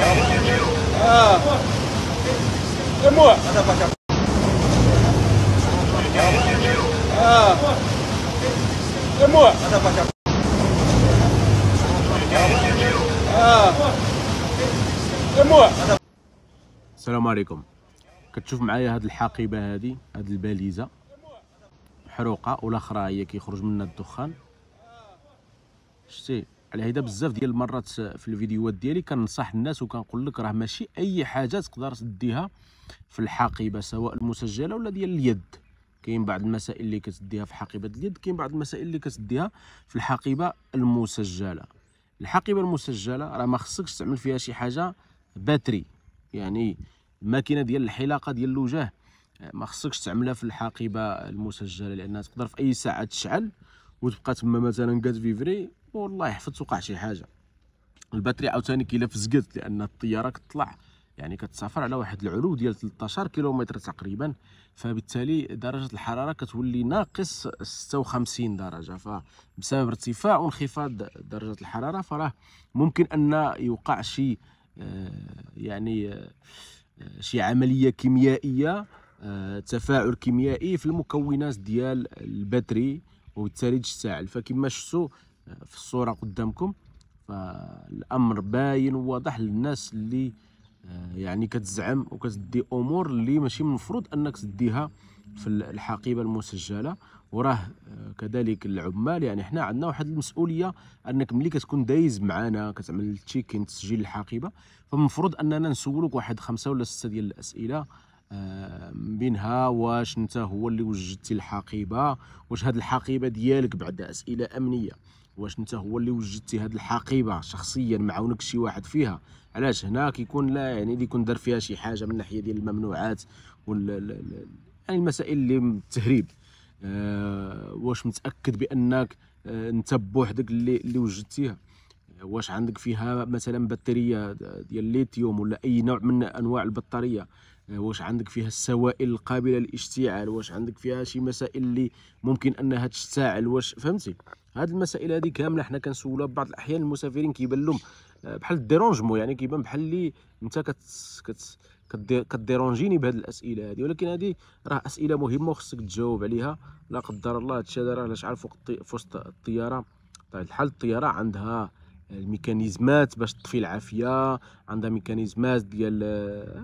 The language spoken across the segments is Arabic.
السلام عليكم كتشوف معايا هاد الحقيبه هادي هاد الباليزه محروقه والاخرى هي كيخرج منها الدخان شتي على هيدا بزاف ديال المرات في الفيديوهات ديالي كنصح الناس وكنقول لك راه ماشي اي حاجه تقدر تديها في الحقيبه سواء المسجله ولا ديال اليد كاين بعض المسائل اللي كتديها في حقيبه اليد كاين بعض المسائل اللي كتديها في الحقيبه المسجله الحقيبه المسجله راه ما خصكش تعمل فيها شي حاجه باتري يعني الماكينه ديال الحلاقه ديال الوجه آه، ما خصكش تعملها في الحقيبه المسجله لانها تقدر في اي ساعه تشعل وتبقى تما مثلا فيفري والله يحفظ توقع شي حاجه الباتري عاوتاني كيلا فزقت لان الطياره كتطلع يعني كتسافر على واحد العلو ديال 13 كيلومتر تقريبا فبالتالي درجه الحراره كتولي ناقص 56 درجه فبسبب ارتفاع وانخفاض درجه الحراره فراه ممكن ان يوقع شي آه، يعني آه، شي عمليه كيميائيه آه، تفاعل كيميائي في المكونات ديال الباتري وبالتالي تشتعل فكما شفتوا في الصورة قدامكم فالأمر باين وواضح للناس اللي آه، يعني كتزعم وكتدي أمور اللي ماشي من المفروض أنك تديها في الحقيبة المسجلة وراه آه، كذلك العمال يعني حنا عندنا واحد المسؤولية أنك ملي كتكون دايز معنا كتعمل تشيكين تسجيل الحقيبة فالمفروض أننا نسولك واحد خمسة ولا ستة ديال الأسئلة آه، بينها واش انت هو اللي وجدتي الحقيبه واش هاد الحقيبه ديالك بعد اسئله امنيه واش انت هو اللي وجدتي هاد الحقيبه شخصيا معاونك شي واحد فيها علاش هنا كيكون لا يعني اللي يكون دار فيها شي حاجه من الناحيه ديال الممنوعات وال يعني المسائل اللي التهريب أه واش متاكد بانك أه انت بوحدك اللي اللي وجدتيها واش عندك فيها مثلا بطاريه ديال الليثيوم ولا اي نوع من انواع البطاريه آه، واش عندك فيها السوائل القابله للاشتعال واش عندك فيها شي مسائل اللي ممكن انها تشتعل واش فهمتي هاد المسائل هذه كامله حنا كنسولوا بعض الاحيان المسافرين كيبان لهم آه، بحال الديرونجمون يعني كيبان بحال اللي انت كت كت كديرونجيني بهاد الاسئله هذه ولكن هذه راه اسئله مهمه وخصك تجاوب عليها لا قدر الله هادشي هذا راه عارف فوق في وسط الطياره طيب الحال الطياره عندها الميكانيزمات باش تطفي العافيه عندها ميكانيزمات ديال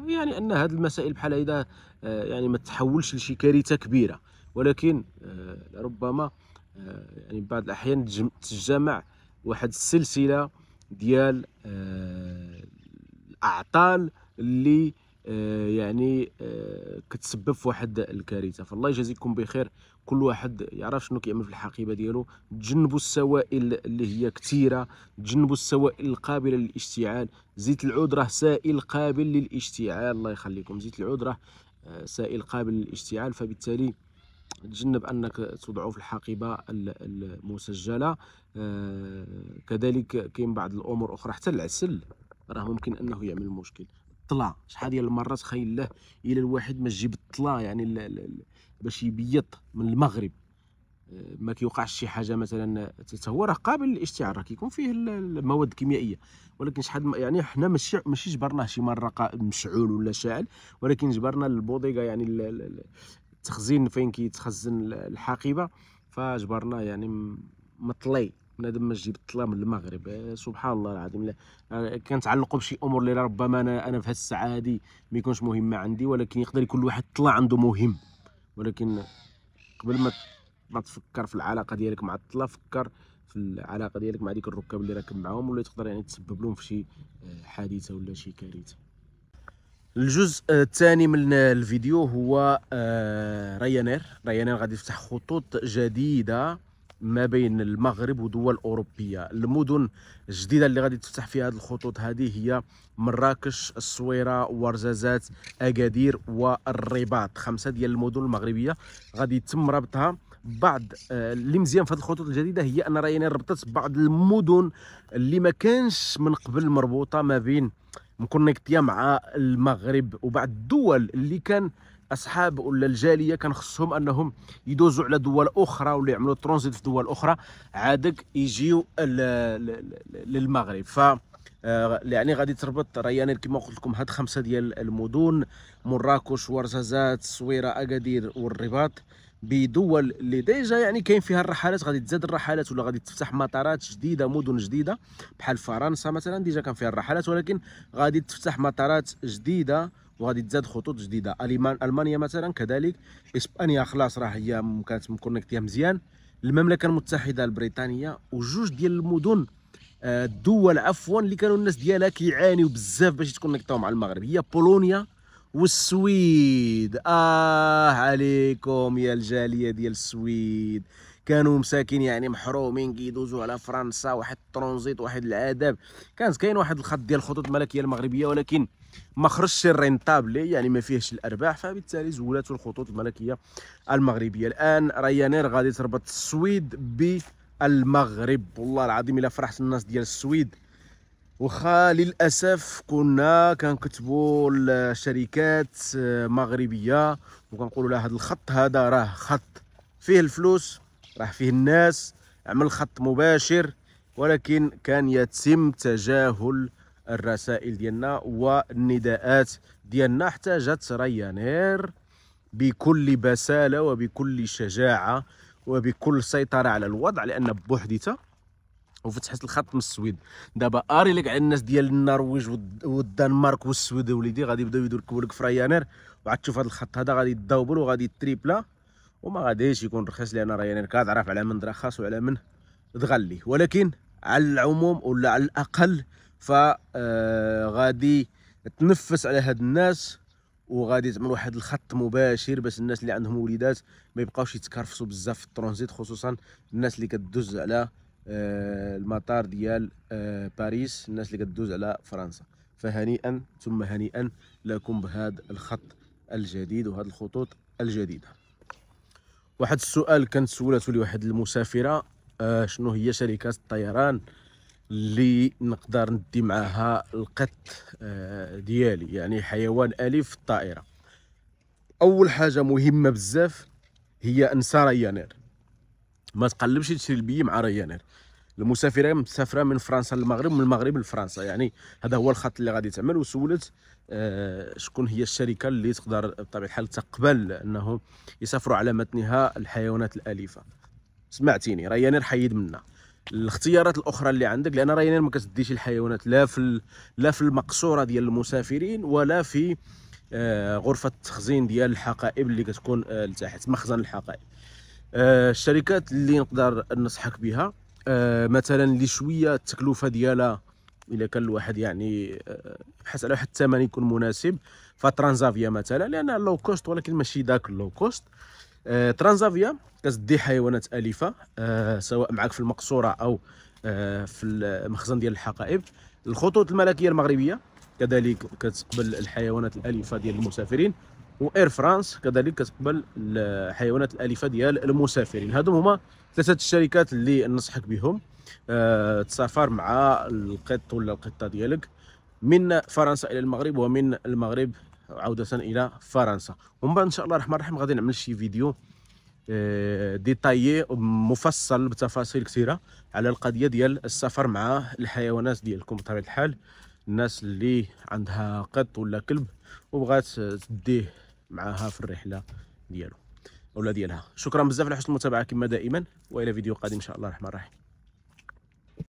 يعني ان هذه المسائل بحال هذا آه، يعني ما تحولش لشي كارثه كبيره ولكن آه، ربما آه، يعني بعض الاحيان تجمع واحد السلسله ديال الاعطال اللي آه، يعني آه، كتسبب في واحد الكارثه فالله يجازيكم بخير كل واحد يعرف شنو كيعمل في الحقيبه ديالو تجنبوا السوائل اللي هي كثيره تجنبوا السوائل القابله للاشتعال زيت العود راه سائل قابل للاشتعال الله يخليكم زيت العود راه آه، سائل قابل للاشتعال فبالتالي تجنب انك تضعه في الحقيبه المسجله كذلك كاين بعض الامور اخرى حتى العسل راه ممكن انه يعمل مشكل الطلا شحال ديال المرات خاين له الى الواحد ما جيب الطلا يعني باش يبيض من المغرب آه، ما كيوقعش شي حاجه مثلا هو راه قابل للاستعاره كيكون فيه المواد الكيميائيه ولكن شحال يعني حنا ماشي ماشي جبرناه شي مره مشعول ولا شاعل ولكن جبرنا البوديغا يعني التخزين فين كيتخزن الحقيبه فجبرناه يعني مطلي بنادم ما تجيب الطلا من المغرب آه، سبحان الله العظيم آه، كنتعلقوا بشي امور اللي ربما انا انا في هالساعه هذه ما يكونش مهمه عندي ولكن يقدر يكون واحد طلع عنده مهم ولكن قبل ما ما تفكر في العلاقه ديالك مع الطلا فكر في العلاقه ديالك مع ديك الركاب اللي راكب معاهم ولا تقدر يعني تسبب لهم في شي آه، حادثه ولا شي كارثه الجزء الثاني من الفيديو هو ريانير ريانير غادي يفتح خطوط جديده ما بين المغرب ودول اوروبيه المدن الجديده اللي غادي تفتح في هذه الخطوط هذه هي مراكش الصويره ورزازات اكادير والرباط خمسه ديال المدن المغربيه غادي يتم ربطها بعض آه، اللي مزيان في هذه الخطوط الجديده هي ان راه يعني ربطت بعض المدن اللي ما كانش من قبل مربوطه ما بين مكونيكتيا مع المغرب وبعض الدول اللي كان اصحاب ولا الجاليه كان خصهم انهم يدوزوا على دول اخرى ولا يعملوا ترانزيت في دول اخرى عادك يجيو للمغرب ف آه، يعني غادي تربط ريان كما قلت لكم هاد خمسه ديال المدن مراكش ورزازات الصويره اكادير والرباط بدول اللي ديجا يعني كاين فيها الرحلات غادي تزاد الرحلات ولا غادي تفتح مطارات جديده مدن جديده بحال فرنسا مثلا ديجا كان فيها الرحلات ولكن غادي تفتح مطارات جديده وغادي تزاد خطوط جديده المانيا مثلا كذلك اسبانيا خلاص راه هي كانت مكونكتيه مزيان المملكه المتحده البريطانيه وجوج ديال المدن الدول عفوا اللي كانوا الناس ديالها كيعانيوا بزاف باش يتكونيكتاو مع المغرب هي بولونيا والسويد اه عليكم يا الجاليه ديال السويد كانوا مساكين يعني محرومين كيدوزوا على فرنسا واحد الترونزيت واحد العذاب كان كاين واحد الخط ديال الخطوط الملكيه المغربيه ولكن ما خرجش الرينتابلي يعني ما فيهش الارباح فبالتالي زولته الخطوط الملكيه المغربيه الان ريانير غادي تربط السويد ب المغرب والله العظيم الا فرحت الناس ديال السويد وخا للاسف كنا كنكتبوا لشركات آه، مغربيه وكنقولوا لها هذا الخط هذا راه خط فيه الفلوس راه فيه الناس عمل خط مباشر ولكن كان يتم تجاهل الرسائل ديالنا والنداءات ديالنا احتاجت ريانير بكل بساله وبكل شجاعه وبكل سيطره على الوضع لان بوحديتها وفتحت الخط من السويد دابا اري لك على الناس ديال النرويج والدنمارك والسويد وليدي غادي يبداو يركبوا لك فرايانير وعاد تشوف هذا الخط هذا غادي يدوبل وغادي تريبلا وما غاديش يكون رخيص لان رايانير كتعرف على من رخص وعلى من تغلي ولكن على العموم ولا على الاقل فغادي آه، تنفس على هاد الناس وغادي تعمل واحد الخط مباشر باش الناس اللي عندهم وليدات ما يبقاوش يتكرفسوا بزاف في الترونزيت خصوصا الناس اللي كدوز على آه، المطار ديال آه، باريس الناس اللي كدوز على فرنسا فهنيئا ثم هنيئا لكم بهذا الخط الجديد وهذه الخطوط الجديده واحد السؤال كانت سولته لي واحد المسافره آه، شنو هي شركات الطيران اللي نقدر ندي معاها القط آه، ديالي يعني حيوان اليف في الطائره اول حاجه مهمه بزاف هي انسى ريانير ما تقلبش تشري البي مع ريانير المسافره مسافره من فرنسا للمغرب ومن المغرب لفرنسا يعني هذا هو الخط اللي غادي تعمل وسولت آه شكون هي الشركه اللي تقدر بطبيعه الحال تقبل انهم يسافروا على متنها الحيوانات الاليفه سمعتيني ريانير حيد منا الاختيارات الاخرى اللي عندك لان راينا ما كتديش الحيوانات لا في لا في المقصوره ديال المسافرين ولا في آه، غرفه التخزين ديال الحقائب اللي كتكون آه، لتحت مخزن الحقائب آه، الشركات اللي نقدر ننصحك بها مثلا اللي شويه التكلفه ديالها الا كان الواحد يعني يبحث على واحد الثمن يكون مناسب فترانزافيا مثلا لانها لو كوست ولكن ماشي داك اللو كوست آه، ترانزافيا كتدي حيوانات اليفه آه سواء معك في المقصوره او آه في المخزن ديال الحقائب الخطوط الملكيه المغربيه كذلك كتقبل الحيوانات الاليفه ديال المسافرين واير فرانس كذلك كتقبل الحيوانات الاليفه ديال المسافرين هادو هما ثلاثه الشركات اللي ننصحك بهم أه تسافر مع القط ولا القطه ديالك من فرنسا الى المغرب ومن المغرب عودة إلى فرنسا ومن بعد إن شاء الله الرحمن الرحيم غادي نعمل شي فيديو آه، ديتايي مفصل بتفاصيل كثيرة على القضية ديال السفر مع الحيوانات ديالكم بطبيعة الحال الناس اللي عندها قط ولا كلب وبغات تديه معاها في الرحلة ديالو ولا ديالها شكرا بزاف على حسن المتابعة كما دائما وإلى فيديو قادم إن شاء الله الرحمن الرحيم